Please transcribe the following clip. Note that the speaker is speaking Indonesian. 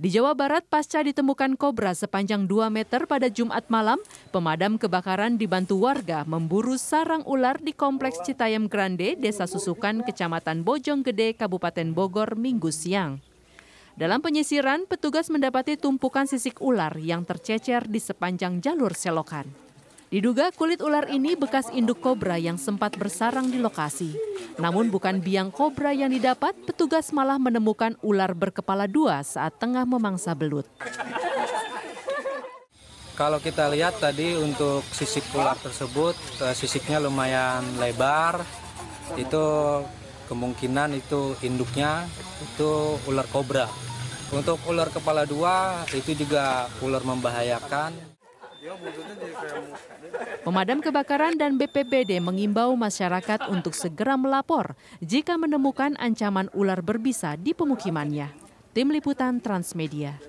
Di Jawa Barat, pasca ditemukan kobra sepanjang 2 meter pada Jumat malam, pemadam kebakaran dibantu warga memburu sarang ular di Kompleks Citayam Grande, Desa Susukan, Kecamatan Bojonggede, Kabupaten Bogor, Minggu siang. Dalam penyisiran, petugas mendapati tumpukan sisik ular yang tercecer di sepanjang jalur selokan. Diduga kulit ular ini bekas induk kobra yang sempat bersarang di lokasi. Namun bukan biang kobra yang didapat, petugas malah menemukan ular berkepala dua saat tengah memangsa belut. Kalau kita lihat tadi untuk sisik ular tersebut, eh, sisiknya lumayan lebar. Itu kemungkinan itu induknya itu ular kobra. Untuk ular kepala dua itu juga ular membahayakan. Pemadam kebakaran dan BPBD mengimbau masyarakat untuk segera melapor jika menemukan ancaman ular berbisa di pemukimannya. Tim Liputan Transmedia.